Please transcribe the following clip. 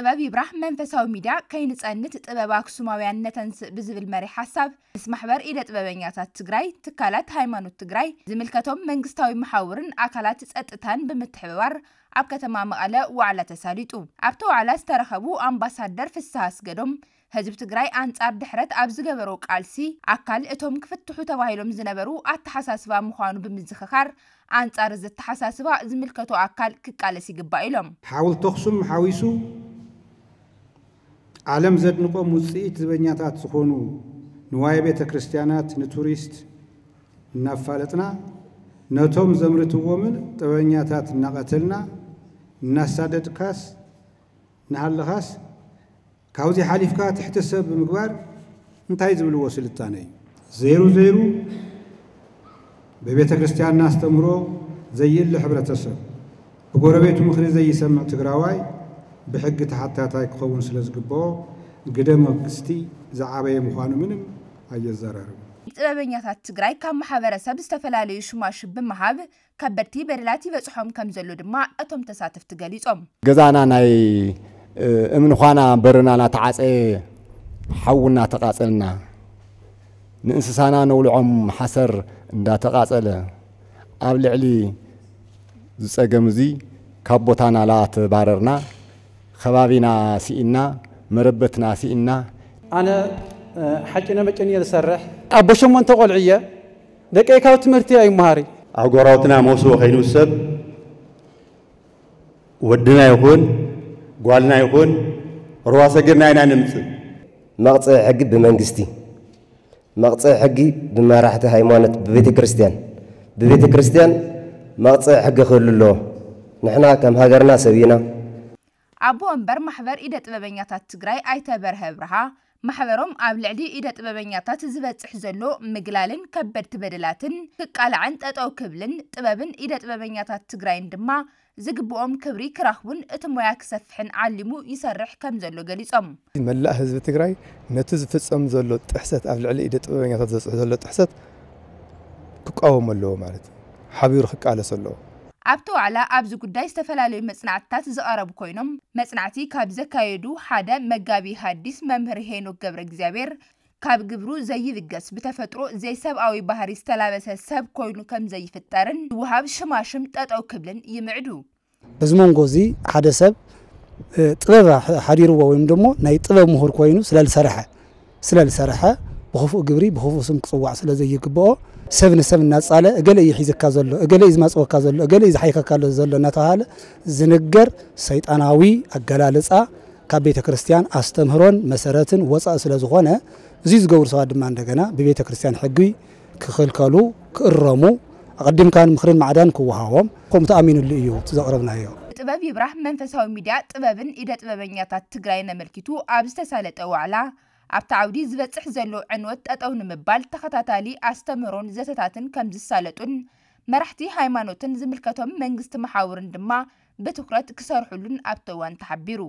ጥበብ ይብራህ መንፈሳዊ ሚድያ ከይንፀንት ጥበብ ኣክሱማውያን ነተንስእ ብዝብል መሪ ሓሳብ ምስ ማሕበር ኢደ ጥበበኛታት ትግራይ ትካላት ሃይማኖት ትግራይ ዝምልከቶም መንግስታዊ መሓውርን ኣካላት ፀጥታን ብምትሕብባር ኣብ ከተማ መቐለ ዋዕላ ተሳሊጡ ኣብቲ ዋዕላ ዝተረኸቡ ኣምባሳደር ፍስሓ ኣስገዶም ህዝቢ ትግራይ ኣንጻር ድሕረት ኣብ ዝገበሮ ቃልሲ ኣካል እቶም ክፍትሑ ተባሂሎም ዝነበሩ ኣተሓሳስባ ምዃኑ ብምዝኽኻር ኣንጻር ዘተሓሳስባ ዝምልከቶ ኣካል ክቃለስ ይግባእ ኢሎም ሓውልቲ ኣክሱም ሓዊሱ ዓለም ዘድንቆም ውፅኢት ዝበኛታት ዝኾኑ ንዋየ ቤተ ክርስቲያናት ንቱሪስት እናፋለጥና ነቶም ዘምርትዎምን ጥበበኛታት እናቐተልና እናሳደድካስ ንሃለኻስ ካብዚ ሓሊፍካ ትሕተ ሰብ ብምግባር እንታይ ዝብልዎ ስልጣነ እዩ ዘይሩ ዘይሩ ብቤተ ክርስቲያንና ኣስተምህሮ ዘይእሊ ሕብረተሰብ ብጎረቤቱ ምኽሪ ዘይሰምዕ ትግራዋይ ብሕጊ ተሓታታይ ክኸውን ስለ ዝግብኦ ግደ መንግስቲ ዝዓበየ ምዃኑ ምንም ኣየዘራርብን ጥበበኛታት ትግራይ ካብ ማሕበረሰብ ዝተፈላለዩ ሽማሽ ብምሃብ ከበድቲ በደላት ይበፅሖም ከም ዘሎ ድማ እቶም ተሳተፍቲ ገሊፆም ገዛና ናይ እምኒ ኳና በርና ናተዓፀየ ሓውና ተቃፀልና ንእንስሳና ነውልዖም ሓሰር እንዳተቃፀለ ኣብ ልዕሊ ዝፀገም እዚ ካብ ቦታና ላ ተባረርና ከባቢና ሲኢና መረበትና ሲኢና ኣነ ሓጭነ መጨን እየ ዝሰርሕ ኣቦ ሸሞንተ ቆልዑ እየ ደቀይ ካብ ትምህርቲ እዩ መሃሪ ኣብ ጎራውትና መውስቦ ኮይኑ ሰብ ወድና ይኹን ጓልና ይኹን ሩባ ሰጊርና ኢና ንምፅእ መቕፅዒ ሕጊ ብመንግስቲ መቕፅዒ ሕጊ ብመራሕቲ ሃይማኖት ብቤተ ክርስቲያን ብቤተ ክርስቲያን መቕፅዒ ሕጊ ክህሉ ኣለዎ ንሕና ከም ሃገርና ሰብኢና ኣብ ወንበር ማሕበር ኢደ ጥበበኛታት ትግራይ ኣይተ በርሀ ብርሃ ማሕበሮም ኣብ ልዕሊ ኢደ ጥበበኛታት ዝበፅሕ ዘሎ ምግላልን ከበድቲ በደላትን ክቃልዓን ጠጠው ክብልን ጥበብን ኢደ ጥበበኛታት ትግራይን ድማ ዝግብኦም ክብሪ ክረኽቡን እቲ ሞያ ክሰፍሕን ዓሊሙ ይሰርሕ ከም ዘሎ ገሊፆም መላእ ህዝቢ ትግራይ ነቲ ዝፍፀም ዘሎ ጥሕሰት ኣብ ልዕሊ ኢደ ጥበበኛታት ዘፅሕ ዘሎ ጥሕሰት ክቃወም ኣለዎ ማለት እዩ ሓቢሩ ክቃለስ ኣለዎ ኣብቲ ዋዕላ ኣብዚ ጉዳይ ዝተፈላለዩ መፅናዕትታት ዝቐረቡ ኮይኖም መፅናዕቲ ካብ ዘካየዱ ሓደ መጋቢ ሃዲስ መምህር ሄኖክ ገብረ እግዚኣብሔር ካብ ግብሩ ዘይብገስ ብተፈጥሮ ዘይሰብኣዊ ባህሪ ዝተላበሰ ሰብ ኮይኑ ከም ዘይፍጠርን ዝውሃብ ሽማሽም ጠጠው ክብልን ይምዕዱ እዚ መንጎ እዚ ሓደ ሰብ ጥበብ ሓዲርዎ ወይም ደሞ ናይ ጥበብ ምሁር ኮይኑ ስለዝሰርሐ ስለዝሰርሐ ብክፉእ ግብሪ ብክፉእ ስም ክፅዋዕ ስለ ዘይግብኦ ሰብ ንሰብ እናፃለ እገለ እዩ ሒዝካ ዘሎ እገለ እዩ ዝማፅወካ ዘሎ እገለ እዩ ዝሓይከካ ዘሎ እናተባሃለ ዝንገር ሰይጣናዊ ኣገላልፃ ካብ ቤተ ክርስቲያን ኣስተምህሮን መሰረትን ወፃኢ ስለ ዝኾነ እዚ ዝገብሩ ሰባት ድማ እንደገና ብቤተ ክርስቲያን ሕጊ ክኽልከሉ ክእረሙ ኣቐዲምካ ምክርን ማዕዳን ክወሃቦም ከም ተኣሚኑሉ እዩ ዘቕረብናዮ ጥበብ ይብራህ መንፈሳዊ ሚድያ ጥበብን ኢደ ጥበበኛታት ትግራይን ኣመልኪቱ ኣብ ዝተሳለጠ ዋዕላ ኣብቲ ዓውዲ ዝበፅሕ ዘሎ ዕንወት ጠጠው ንምባል ተኸታታሊ ኣስተምህሮን ዘተታትን ከም ዝሳለጡን መራሕቲ ሃይማኖትን ዝምልከቶም መንግስቲ መሓውርን ድማ ብትኩረት ክሰርሑሉን ኣብቲ እዋን ተሓቢሩ